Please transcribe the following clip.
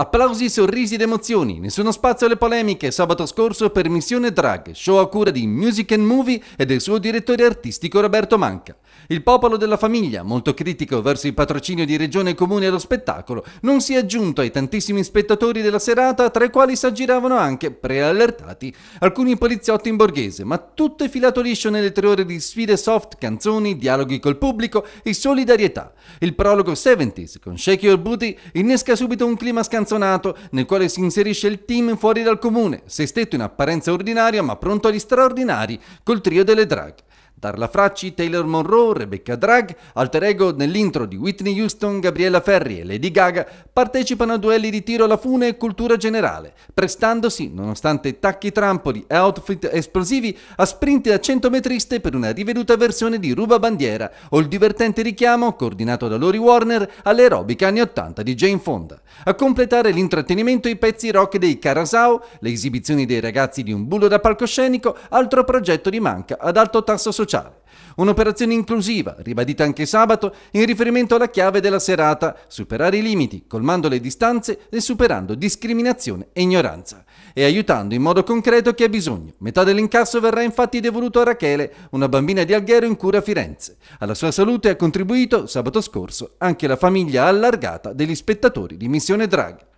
Applausi, sorrisi ed emozioni, nessuno spazio alle polemiche sabato scorso per Missione Drag, show a cura di Music and Movie e del suo direttore artistico Roberto Manca. Il popolo della famiglia, molto critico verso il patrocinio di Regione Comune allo spettacolo, non si è aggiunto ai tantissimi spettatori della serata, tra i quali si aggiravano anche, preallertati, alcuni poliziotti in borghese, ma tutto è filato liscio nelle tre ore di sfide soft, canzoni, dialoghi col pubblico e solidarietà. Il prologo 70s con Shake Your Booty innesca subito un clima scansato scanzonato nel quale si inserisce il team fuori dal comune, sestetto in apparenza ordinaria ma pronto agli straordinari, col trio delle drag. Darla Fracci, Taylor Monroe, Rebecca Drag, alter ego nell'intro di Whitney Houston, Gabriella Ferri e Lady Gaga partecipano a duelli di tiro alla fune e cultura generale, prestandosi, nonostante tacchi trampoli e outfit esplosivi, a sprint a 100 metriste per una riveduta versione di Ruba Bandiera o il divertente richiamo, coordinato da Lori Warner, all'aerobica anni 80 di Jane Fonda. A completare l'intrattenimento i pezzi rock dei Carasau, le esibizioni dei ragazzi di un bullo da palcoscenico, altro progetto di manca ad alto tasso sociale sociale. Un'operazione inclusiva, ribadita anche sabato, in riferimento alla chiave della serata, superare i limiti, colmando le distanze e superando discriminazione e ignoranza. E aiutando in modo concreto chi ha bisogno. Metà dell'incasso verrà infatti devoluto a Rachele, una bambina di Alghero in cura a Firenze. Alla sua salute ha contribuito sabato scorso anche la famiglia allargata degli spettatori di Missione Draghi.